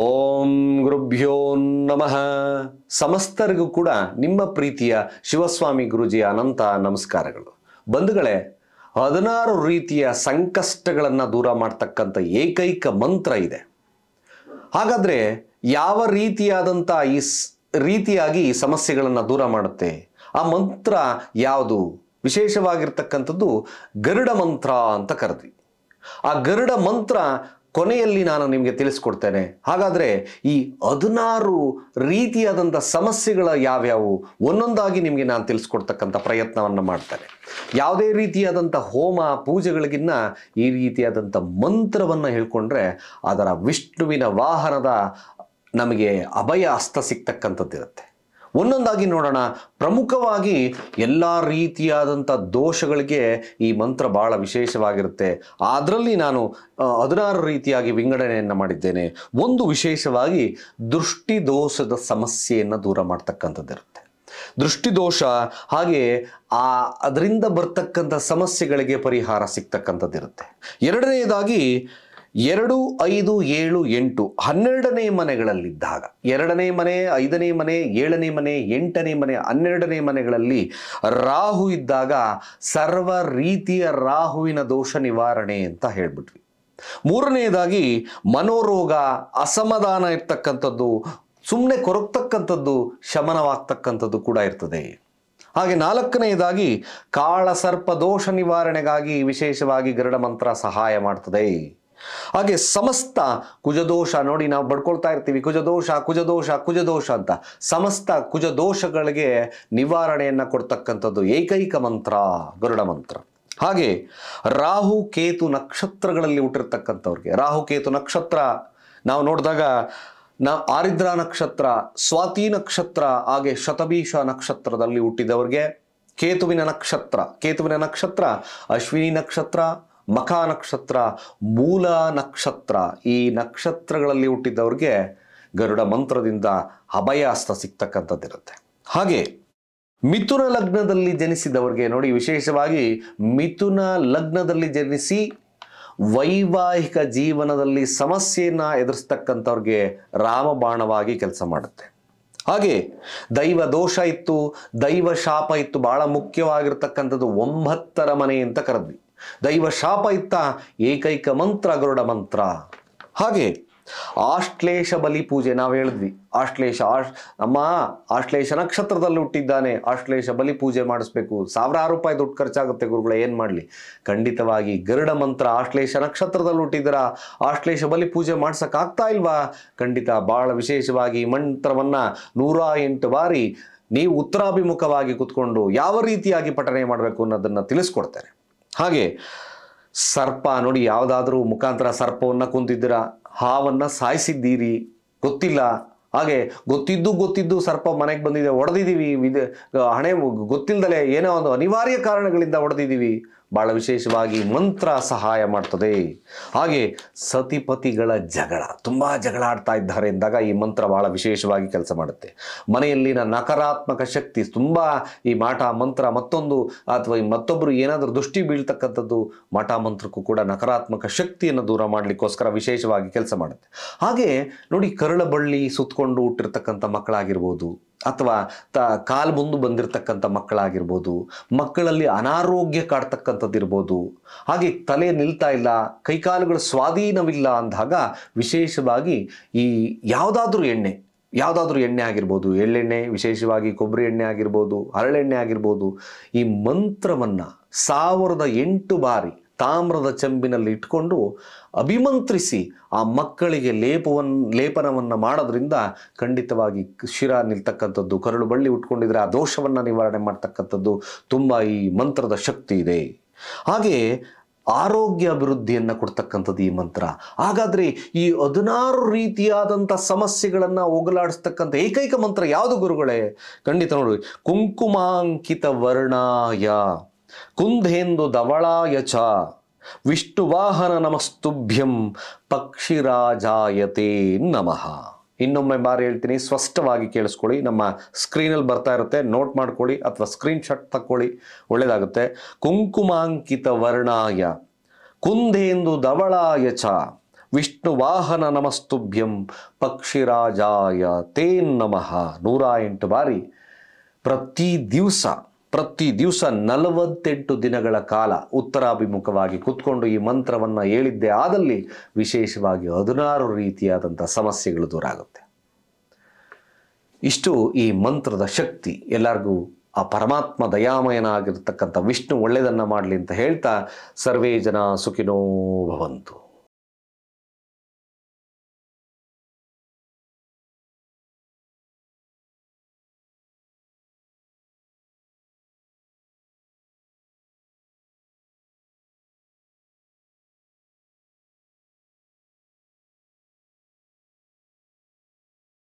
ಓಂ ಗುರುಭ್ಯೋ ನಮಃ ಸಮಸ್ತರಿಗೂ ಕೂಡ ನಿಮ್ಮ ಪ್ರೀತಿಯ ಶಿವಸ್ವಾಮಿ ಗುರುಜಿಯ ಅನಂತ ನಮಸ್ಕಾರಗಳು ಬಂಧುಗಳೇ ಹದಿನಾರು ರೀತಿಯ ಸಂಕಷ್ಟಗಳನ್ನು ದೂರ ಮಾಡ್ತಕ್ಕಂಥ ಏಕೈಕ ಮಂತ್ರ ಇದೆ ಹಾಗಾದರೆ ಯಾವ ರೀತಿಯಾದಂಥ ಈ ರೀತಿಯಾಗಿ ಸಮಸ್ಯೆಗಳನ್ನು ದೂರ ಮಾಡುತ್ತೆ ಆ ಮಂತ್ರ ಯಾವುದು ವಿಶೇಷವಾಗಿರ್ತಕ್ಕಂಥದ್ದು ಗರುಡ ಮಂತ್ರ ಅಂತ ಕರೆದ್ವಿ ಆ ಗರುಡ ಮಂತ್ರ ಕೊನೆಯಲ್ಲಿ ನಾನು ನಿಮಗೆ ತಿಳಿಸ್ಕೊಡ್ತೇನೆ ಹಾಗಾದರೆ ಈ ಹದಿನಾರು ರೀತಿಯಾದಂಥ ಸಮಸ್ಯೆಗಳ ಯಾವ್ಯಾವು ಒಂದೊಂದಾಗಿ ನಿಮಗೆ ನಾನು ತಿಳಿಸ್ಕೊಡ್ತಕ್ಕಂಥ ಪ್ರಯತ್ನವನ್ನು ಮಾಡ್ತೇನೆ ಯಾವುದೇ ರೀತಿಯಾದಂಥ ಹೋಮ ಪೂಜೆಗಳಿಗಿನ್ನ ಈ ರೀತಿಯಾದಂಥ ಮಂತ್ರವನ್ನು ಹೇಳ್ಕೊಂಡ್ರೆ ಅದರ ವಿಷ್ಣುವಿನ ವಾಹನದ ನಮಗೆ ಅಭಯ ಅಸ್ತ ಸಿಗ್ತಕ್ಕಂಥದ್ದಿರುತ್ತೆ ಒಂದೊಂದಾಗಿ ನೋಡೋಣ ಪ್ರಮುಖವಾಗಿ ಎಲ್ಲ ರೀತಿಯಾದಂಥ ದೋಷಗಳಿಗೆ ಈ ಮಂತ್ರ ಭಾಳ ವಿಶೇಷವಾಗಿರುತ್ತೆ ಅದರಲ್ಲಿ ನಾನು ಹದಿನಾರು ರೀತಿಯಾಗಿ ವಿಂಗಡಣೆಯನ್ನು ಮಾಡಿದ್ದೇನೆ ಒಂದು ವಿಶೇಷವಾಗಿ ದೃಷ್ಟಿದೋಷದ ಸಮಸ್ಯೆಯನ್ನು ದೂರ ಮಾಡ್ತಕ್ಕಂಥದ್ದಿರುತ್ತೆ ದೃಷ್ಟಿದೋಷ ಹಾಗೆ ಆ ಅದರಿಂದ ಬರ್ತಕ್ಕಂಥ ಸಮಸ್ಯೆಗಳಿಗೆ ಪರಿಹಾರ ಸಿಗ್ತಕ್ಕಂಥದ್ದಿರುತ್ತೆ ಎರಡನೆಯದಾಗಿ ಎರಡು ಐದು ಏಳು ಎಂಟು ಹನ್ನೆರಡನೇ ಮನೆಗಳಲ್ಲಿದ್ದಾಗ ಎರಡನೇ ಮನೆ ಐದನೇ ಮನೆ ಏಳನೇ ಮನೆ ಎಂಟನೇ ಮನೆ ಹನ್ನೆರಡನೇ ಮನೆಗಳಲ್ಲಿ ರಾಹು ಇದ್ದಾಗ ಸರ್ವ ರೀತಿಯ ರಾಹುವಿನ ದೋಷ ನಿವಾರಣೆ ಅಂತ ಹೇಳ್ಬಿಟ್ವಿ ಮೂರನೆಯದಾಗಿ ಮನೋರೋಗ ಅಸಮಾಧಾನ ಇರ್ತಕ್ಕಂಥದ್ದು ಸುಮ್ಮನೆ ಕೊರಕ್ತಕ್ಕಂಥದ್ದು ಶಮನವಾಗ್ತಕ್ಕಂಥದ್ದು ಕೂಡ ಇರ್ತದೆ ಹಾಗೆ ನಾಲ್ಕನೆಯದಾಗಿ ಕಾಳಸರ್ಪ ದೋಷ ನಿವಾರಣೆಗಾಗಿ ವಿಶೇಷವಾಗಿ ಗರುಡ ಮಂತ್ರ ಸಹಾಯ ಮಾಡ್ತದೆ ಹಾಗೆ ಸಮಸ್ತ ಕುಜದೋಷ ನೋಡಿ ನಾವು ಬಡ್ಕೊಳ್ತಾ ಇರ್ತೀವಿ ಕುಜದೋಷ ಕುಜದೋಷ ಕುಜದೋಷ ಅಂತ ಸಮಸ್ತ ಕುಜದೋಷಗಳಿಗೆ ನಿವಾರಣೆಯನ್ನು ಕೊಡ್ತಕ್ಕಂಥದ್ದು ಏಕೈಕ ಮಂತ್ರ ಗರುಡ ಮಂತ್ರ ಹಾಗೆ ರಾಹು ಕೇತು ನಕ್ಷತ್ರಗಳಲ್ಲಿ ಹುಟ್ಟಿರ್ತಕ್ಕಂಥವ್ರಿಗೆ ರಾಹು ಕೇತು ನಕ್ಷತ್ರ ನಾವು ನೋಡಿದಾಗ ನಾವು ಆರಿದ್ರ ನಕ್ಷತ್ರ ಸ್ವಾತಿ ನಕ್ಷತ್ರ ಹಾಗೆ ಶತಭೀಷ ನಕ್ಷತ್ರದಲ್ಲಿ ಹುಟ್ಟಿದವ್ರಿಗೆ ಕೇತುವಿನ ನಕ್ಷತ್ರ ಕೇತುವಿನ ನಕ್ಷತ್ರ ಅಶ್ವಿನಿ ನಕ್ಷತ್ರ ಮಖ ನಕ್ಷತ್ರ ಮೂಲ ನಕ್ಷತ್ರ ಈ ನಕ್ಷತ್ರಗಳಲ್ಲಿ ಹುಟ್ಟಿದ್ದವ್ರಿಗೆ ಗರುಡ ಮಂತ್ರದಿಂದ ಅಭಯಾಸ್ತ ಸಿಗ್ತಕ್ಕಂಥದ್ದಿರುತ್ತೆ ಹಾಗೆ ಮಿಥುನ ಲಗ್ನದಲ್ಲಿ ಜನಿಸಿದವರಿಗೆ ನೋಡಿ ವಿಶೇಷವಾಗಿ ಮಿಥುನ ಲಗ್ನದಲ್ಲಿ ಜನಿಸಿ ವೈವಾಹಿಕ ಜೀವನದಲ್ಲಿ ಸಮಸ್ಯೆಯನ್ನು ಎದುರಿಸ್ತಕ್ಕಂಥವ್ರಿಗೆ ರಾಮಬಾಣವಾಗಿ ಕೆಲಸ ಮಾಡುತ್ತೆ ಹಾಗೆ ದೈವ ದೋಷ ಇತ್ತು ದೈವ ಶಾಪ ಇತ್ತು ಬಹಳ ಮುಖ್ಯವಾಗಿರ್ತಕ್ಕಂಥದ್ದು ಒಂಬತ್ತರ ಮನೆ ಅಂತ ಕರೆದ್ವಿ ದೈವ ಶಾಪ ಇತ್ತ ಏಕೈಕ ಮಂತ್ರ ಗರುಡ ಮಂತ್ರ ಹಾಗೆ ಆಶ್ಲೇಷ ಬಲಿ ಪೂಜೆ ನಾವು ಹೇಳಿದ್ವಿ ಆಶ್ಲೇಷ ಆಶ್ ನಮ್ಮ ಆಶ್ಲೇಷ ನಕ್ಷತ್ರದಲ್ಲಿ ಹುಟ್ಟಿದ್ದಾನೆ ಆಶ್ಲೇಷ ಬಲಿ ಪೂಜೆ ಮಾಡಿಸ್ಬೇಕು ಸಾವಿರಾರು ರೂಪಾಯಿ ದುಡ್ಡು ಖರ್ಚಾಗುತ್ತೆ ಗುರುಗಳ ಏನು ಮಾಡಲಿ ಖಂಡಿತವಾಗಿ ಗರುಡ ಮಂತ್ರ ಆಶ್ಲೇಷ ನಕ್ಷತ್ರದಲ್ಲಿ ಹುಟ್ಟಿದ್ರ ಆಶ್ಲೇಷ ಬಲಿ ಪೂಜೆ ಮಾಡ್ಸೋಕ್ಕಾಗ್ತಾ ಇಲ್ವಾ ಖಂಡಿತ ಭಾಳ ವಿಶೇಷವಾಗಿ ಮಂತ್ರವನ್ನು ನೂರ ಎಂಟು ಬಾರಿ ನೀವು ಉತ್ತರಾಭಿಮುಖವಾಗಿ ಕುತ್ಕೊಂಡು ಯಾವ ರೀತಿಯಾಗಿ ಪಠನೆ ಮಾಡಬೇಕು ಅನ್ನೋದನ್ನು ತಿಳಿಸ್ಕೊಡ್ತಾರೆ ಹಾಗೆ ಸರ್ಪ ನೋಡಿ ಯಾವುದಾದ್ರೂ ಮುಖಾಂತರ ಸರ್ಪವನ್ನು ಕುಂತಿದ್ದೀರಾ ಹಾವನ್ನು ಸಾಯಿಸಿದ್ದೀರಿ ಗೊತ್ತಿಲ್ಲ ಹಾಗೆ ಗೊತ್ತಿದ್ದು ಗೊತ್ತಿದ್ದು ಸರ್ಪ ಮನೆಗೆ ಬಂದಿದೆ ಹೊಡೆದಿದ್ದೀವಿ ಹಣೆ ಗೊತ್ತಿಲ್ಲದಲೇ ಏನೋ ಒಂದು ಅನಿವಾರ್ಯ ಕಾರಣಗಳಿಂದ ಹೊಡೆದಿದ್ದೀವಿ ಭಾಳ ವಿಶೇಷವಾಗಿ ಮಂತ್ರ ಸಹಾಯ ಮಾಡ್ತದೆ ಹಾಗೆ ಸತಿಪತಿಗಳ ಜಗಳ ತುಂಬ ಜಗಳ ಆಡ್ತಾ ಇದ್ದಾರೆ ಎಂದಾಗ ಈ ಮಂತ್ರ ಬಹಳ ವಿಶೇಷವಾಗಿ ಕೆಲಸ ಮಾಡುತ್ತೆ ಮನೆಯಲ್ಲಿನ ನಕಾರಾತ್ಮಕ ಶಕ್ತಿ ತುಂಬ ಈ ಮಾಟ ಮಂತ್ರ ಮತ್ತೊಂದು ಅಥವಾ ಈ ಮತ್ತೊಬ್ಬರು ಏನಾದರೂ ದೃಷ್ಟಿ ಬೀಳ್ತಕ್ಕಂಥದ್ದು ಮಾಟ ಮಂತ್ರಕ್ಕೂ ಕೂಡ ನಕಾರಾತ್ಮಕ ಶಕ್ತಿಯನ್ನು ದೂರ ಮಾಡಲಿಕ್ಕೋಸ್ಕರ ವಿಶೇಷವಾಗಿ ಕೆಲಸ ಮಾಡುತ್ತೆ ಹಾಗೆ ನೋಡಿ ಕರುಳ ಬಳ್ಳಿ ಸುತ್ತಕೊಂಡು ಹುಟ್ಟಿರ್ತಕ್ಕಂಥ ಮಕ್ಕಳಾಗಿರ್ಬೋದು ಅಥವಾ ತ ಕಾಲು ಮುಂದೆ ಬಂದಿರತಕ್ಕಂಥ ಮಕ್ಕಳಾಗಿರ್ಬೋದು ಮಕ್ಕಳಲ್ಲಿ ಅನಾರೋಗ್ಯ ಕಾಡ್ತಕ್ಕಂಥದ್ದು ಇರ್ಬೋದು ಹಾಗೆ ತಲೆ ನಿಲ್ತಾ ಇಲ್ಲ ಕೈಕಾಲುಗಳ ಸ್ವಾಧೀನವಿಲ್ಲ ಅಂದಾಗ ವಿಶೇಷವಾಗಿ ಈ ಯಾವುದಾದ್ರೂ ಎಣ್ಣೆ ಯಾವುದಾದ್ರೂ ಎಣ್ಣೆ ಆಗಿರ್ಬೋದು ಎಳ್ಳೆಣ್ಣೆ ವಿಶೇಷವಾಗಿ ಕೊಬ್ಬರಿ ಎಣ್ಣೆ ಆಗಿರ್ಬೋದು ಹರಳೆಣ್ಣೆ ಆಗಿರ್ಬೋದು ಈ ಮಂತ್ರವನ್ನು ಸಾವಿರದ ಎಂಟು ಬಾರಿ ತಾಮ್ರದ ಚಂಬಿನಲ್ಲಿ ಇಟ್ಕೊಂಡು ಅಭಿಮಂತ್ರಿಸಿ ಆ ಮಕ್ಕಳಿಗೆ ಲೇಪವನ್ನು ಲೇಪನವನ್ನು ಮಾಡೋದ್ರಿಂದ ಖಂಡಿತವಾಗಿ ಶಿರ ನಿಲ್ತಕ್ಕಂಥದ್ದು ಕರಳು ಬಳ್ಳಿ ಉಟ್ಕೊಂಡಿದ್ರೆ ಆ ದೋಷವನ್ನು ನಿವಾರಣೆ ಮಾಡ್ತಕ್ಕಂಥದ್ದು ತುಂಬ ಈ ಮಂತ್ರದ ಶಕ್ತಿ ಇದೆ ಹಾಗೆಯೇ ಆರೋಗ್ಯ ಅಭಿವೃದ್ಧಿಯನ್ನು ಕೊಡ್ತಕ್ಕಂಥದ್ದು ಈ ಮಂತ್ರ ಹಾಗಾದರೆ ಈ ಹದಿನಾರು ರೀತಿಯಾದಂಥ ಸಮಸ್ಯೆಗಳನ್ನು ಹೋಗಲಾಡಿಸ್ತಕ್ಕಂಥ ಏಕೈಕ ಮಂತ್ರ ಯಾವುದು ಗುರುಗಳೇ ಖಂಡಿತ ನೋಡಿ ಕುಂಕುಮಾಂಕಿತ ವರ್ಣಾಯ ಕುಂಧೇಂದು ದವಳಾಯ ಚ ವಿಷ್ಣುವಾಹನ ನಮಸ್ತುಭ್ಯಂ ಪಕ್ಷಿ ಪಕ್ಷಿರಾಜಾಯತೆ ನಮಃ ಇನ್ನೊಮ್ಮೆ ಬಾರಿ ಹೇಳ್ತೀನಿ ಸ್ಪಷ್ಟವಾಗಿ ಕೇಳಿಸ್ಕೊಳ್ಳಿ ನಮ್ಮ ಸ್ಕ್ರೀನಲ್ಲಿ ಬರ್ತಾ ಇರುತ್ತೆ ನೋಟ್ ಮಾಡ್ಕೊಳ್ಳಿ ಅಥವಾ ಸ್ಕ್ರೀನ್ ತಕ್ಕೊಳ್ಳಿ ಒಳ್ಳೇದಾಗುತ್ತೆ ಕುಂಕುಮಾಂಕಿತ ವರ್ಣಾಯ ಕುಂಧೇಂದು ದವಳಾಯ ಚ ವಾಹನ ನಮಸ್ತುಭ್ಯಂ ಪಕ್ಷಿರಾಜಾಯ ತೇನ್ ನಮಃ ನೂರ ಎಂಟು ಬಾರಿ ಪ್ರತಿ ದಿವಸ ಪ್ರತಿ ದಿವಸ ನಲವತ್ತೆಂಟು ದಿನಗಳ ಕಾಲ ಉತ್ತರಾಭಿಮುಖವಾಗಿ ಕೂತ್ಕೊಂಡು ಈ ಮಂತ್ರವನ್ನು ಹೇಳಿದ್ದೇ ಆದಲ್ಲಿ ವಿಶೇಷವಾಗಿ ಹದಿನಾರು ರೀತಿಯಾದಂಥ ಸಮಸ್ಯೆಗಳು ದೂರ ಆಗುತ್ತೆ ಇಷ್ಟು ಈ ಮಂತ್ರದ ಶಕ್ತಿ ಎಲ್ಲರಿಗೂ ಆ ಪರಮಾತ್ಮ ದಯಾಮಯನಾಗಿರ್ತಕ್ಕಂಥ ವಿಷ್ಣು ಒಳ್ಳೆಯದನ್ನು ಮಾಡಲಿ ಅಂತ ಹೇಳ್ತಾ ಸರ್ವೇ ಜನ ಸುಖಿನೋ ಭವಂತು